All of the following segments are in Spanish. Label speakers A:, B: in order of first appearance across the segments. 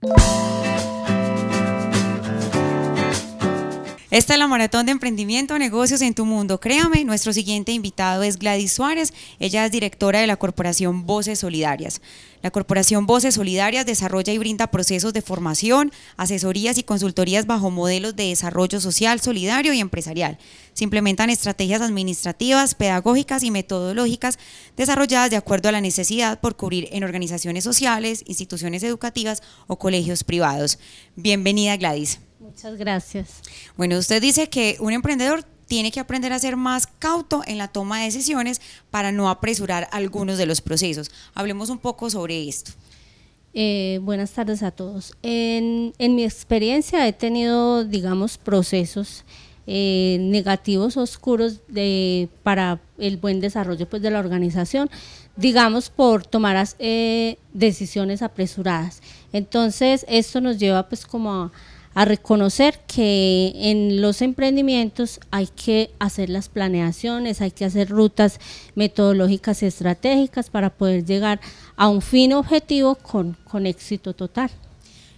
A: Música Esta es la Maratón de Emprendimiento, Negocios en tu Mundo. Créame, nuestro siguiente invitado es Gladys Suárez. Ella es directora de la Corporación Voces Solidarias. La Corporación Voces Solidarias desarrolla y brinda procesos de formación, asesorías y consultorías bajo modelos de desarrollo social, solidario y empresarial. Se implementan estrategias administrativas, pedagógicas y metodológicas desarrolladas de acuerdo a la necesidad por cubrir en organizaciones sociales, instituciones educativas o colegios privados. Bienvenida Gladys. Muchas gracias. Bueno, usted dice que un emprendedor tiene que aprender a ser más cauto en la toma de decisiones para no apresurar algunos de los procesos. Hablemos un poco sobre esto.
B: Eh, buenas tardes a todos. En, mi experiencia he tenido, digamos, procesos eh, negativos, oscuros de, para el buen desarrollo pues, de la organización, digamos, por tomar eh, decisiones apresuradas. Entonces, esto nos lleva pues como a a reconocer que en los emprendimientos hay que hacer las planeaciones, hay que hacer rutas metodológicas y estratégicas para poder llegar a un fin objetivo con, con éxito total.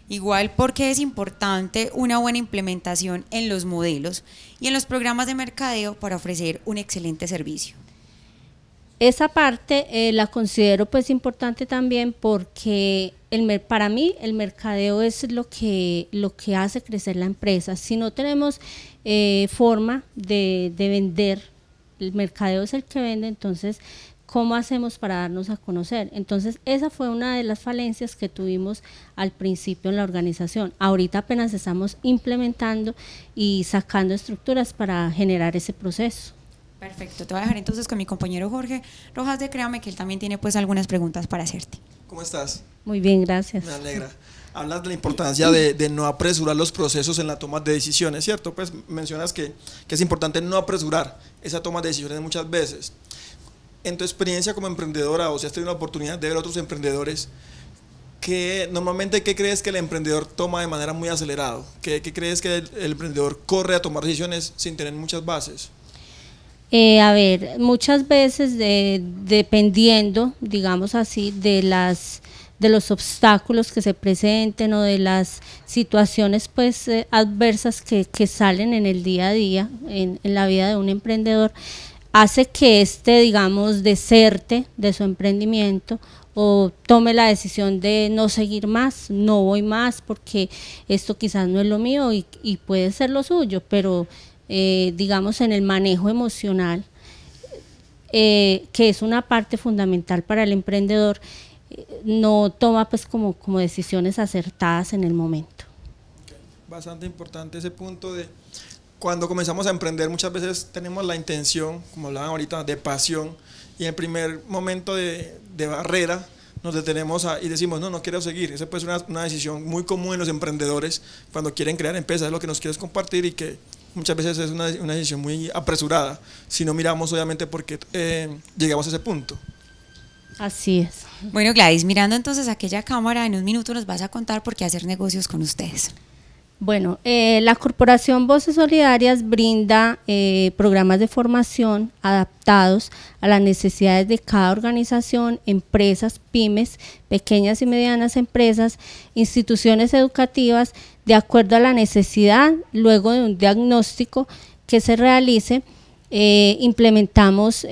A: Igual porque es importante una buena implementación en los modelos y en los programas de mercadeo para ofrecer un excelente servicio. Esa parte
B: eh, la considero pues importante también porque para mí el mercadeo es lo que, lo que hace crecer la empresa. Si no tenemos eh, forma de, de vender, el mercadeo es el que vende, entonces cómo hacemos para darnos a conocer. Entonces, esa fue una de las falencias que tuvimos al principio en la organización. Ahorita apenas estamos implementando y sacando estructuras
A: para generar ese proceso. Perfecto, te voy a dejar entonces con mi compañero Jorge Rojas de Créame, que él también tiene pues algunas preguntas para hacerte. ¿Cómo estás? Muy bien, gracias. Me alegra.
C: Hablas de la importancia de, no apresurar los procesos en la toma de decisiones, ¿cierto? Pues mencionas que, es importante no apresurar esa toma de decisiones muchas veces. En tu experiencia como emprendedora, o si has tenido la oportunidad de ver a otros emprendedores, ¿qué normalmente qué crees que el emprendedor toma de manera muy acelerado? ¿Qué, crees que el, el, emprendedor corre a tomar decisiones sin tener muchas bases?
B: Eh, a ver, muchas veces dependiendo, digamos así, de las de los obstáculos que se presenten o de las situaciones pues eh, adversas que, salen en el día a día, en, la vida de un emprendedor, hace que este, digamos, deserte de su emprendimiento o tome la decisión de no seguir más, no voy más porque esto quizás no es lo mío y puede ser lo suyo, pero eh, digamos, en el manejo emocional, eh, que es una parte fundamental para el emprendedor, eh, no toma pues como, como decisiones acertadas en el momento.
C: Bastante importante ese punto de cuando comenzamos a emprender muchas veces tenemos la intención, como hablaban ahorita, de pasión y en primer momento de, barrera nos detenemos a, y decimos, no, no quiero seguir. Esa puede una, una, decisión muy común en los emprendedores cuando quieren crear empresas, lo que nos quieres compartir y que muchas veces es una, decisión muy apresurada, si no miramos obviamente porque eh, llegamos a ese punto.
A: Así es. Bueno, Gladys, mirando entonces aquella cámara, en un minuto nos vas a contar por qué hacer negocios con ustedes.
B: Bueno, eh, la Corporación Voces Solidarias brinda eh, programas de formación adaptados a las necesidades de cada organización, empresas, pymes, pequeñas y medianas empresas, instituciones educativas, de acuerdo a la necesidad, luego de un diagnóstico que se realice, eh, implementamos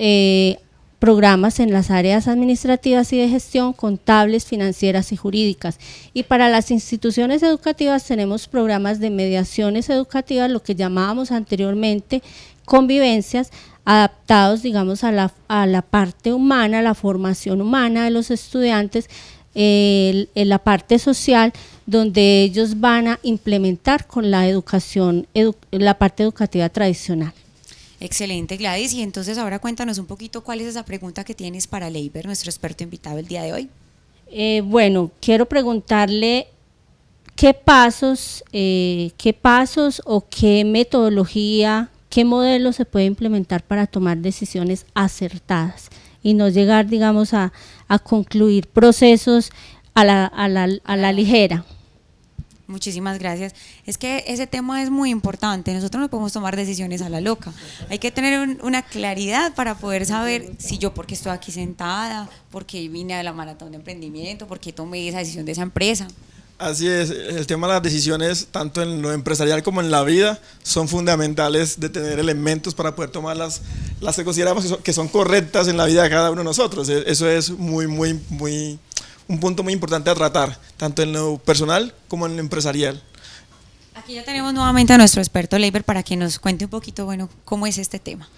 B: programas en las áreas administrativas y de gestión, contables, financieras y jurídicas. Y para las instituciones educativas tenemos programas de mediaciones educativas, lo que llamábamos anteriormente convivencias, adaptados, digamos, a la, a la parte humana, a la formación humana de los estudiantes, eh, en la parte social, donde ellos van a implementar con la educación, la parte educativa tradicional.
A: Excelente, Gladys. Y entonces ahora cuéntanos un poquito cuál es esa pregunta que tienes para Leiber, nuestro experto invitado el día de hoy. Eh, bueno, quiero preguntarle
B: qué pasos, eh, qué pasos o qué metodología, qué modelo se puede implementar para tomar decisiones acertadas y no llegar, digamos, a, concluir procesos a la, a la, a la ligera.
A: Muchísimas gracias. Es que ese tema es muy importante. Nosotros no podemos tomar decisiones a la loca. Hay que tener una claridad para poder saber si yo porque estoy aquí sentada, porque vine a la maratón de emprendimiento, porque tomé esa decisión de esa empresa.
C: Así es, el tema de las decisiones, tanto en lo empresarial como en la vida, son fundamentales de tener elementos para poder tomar las que consideramos que son correctas en la vida de cada uno de nosotros. E, eso es muy, muy, muy un punto muy importante a tratar, tanto en lo personal como en lo empresarial.
A: Aquí ya tenemos nuevamente a nuestro experto labor para que nos cuente un poquito, bueno, cómo es este tema.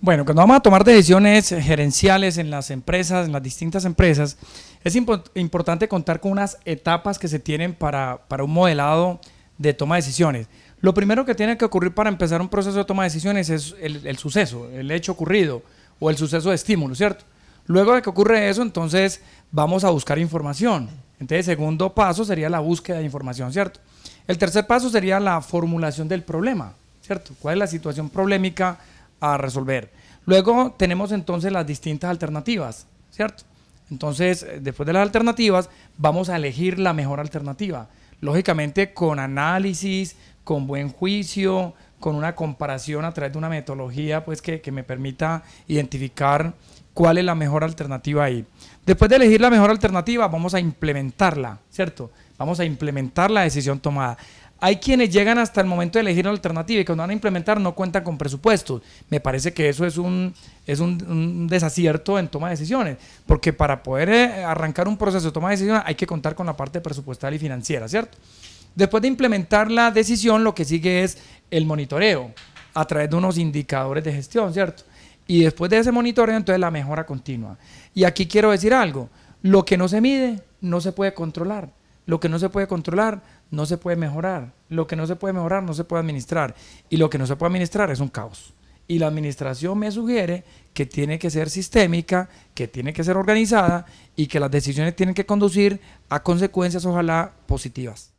D: Bueno, cuando vamos a tomar decisiones gerenciales en las empresas, en las distintas empresas, es importante contar con unas etapas que se tienen para, un modelado de toma de decisiones. Lo primero que tiene que ocurrir para empezar un proceso de toma de decisiones es el, suceso, el hecho ocurrido o el suceso de estímulo, ¿cierto? Luego de que ocurre eso, entonces vamos a buscar información. Entonces, segundo paso sería la búsqueda de información, ¿cierto? El tercer paso sería la formulación del problema, ¿cierto? ¿Cuál es la situación problemática a resolver? Luego tenemos entonces las distintas alternativas, ¿cierto? Entonces, eh, después de las alternativas, vamos a elegir la mejor alternativa. Lógicamente, con análisis, con buen juicio, con una comparación a través de una metodología pues, que, que me permita identificar cuál es la mejor alternativa ahí. Después de elegir la mejor alternativa, vamos a implementarla, ¿cierto? Vamos a implementar la decisión tomada. Hay quienes llegan hasta el momento de elegir la alternativa y cuando van a implementar no cuentan con presupuestos. Me parece que eso es un, es un, desacierto en toma de decisiones, porque para poder eh, arrancar un proceso de toma de decisiones hay que contar con la parte presupuestal y financiera, ¿cierto? Después de implementar la decisión, lo que sigue es el monitoreo a través de unos indicadores de gestión, ¿cierto? Y después de ese monitoreo, entonces la mejora continua. Y aquí quiero decir algo, lo que no se mide no se puede controlar. Lo que no se puede controlar no se puede mejorar. Lo que no se puede mejorar no se puede administrar. Y lo que no se puede administrar es un caos. Y la administración me sugiere que tiene que ser sistémica, que tiene que ser organizada y que las decisiones tienen que conducir a consecuencias ojalá positivas.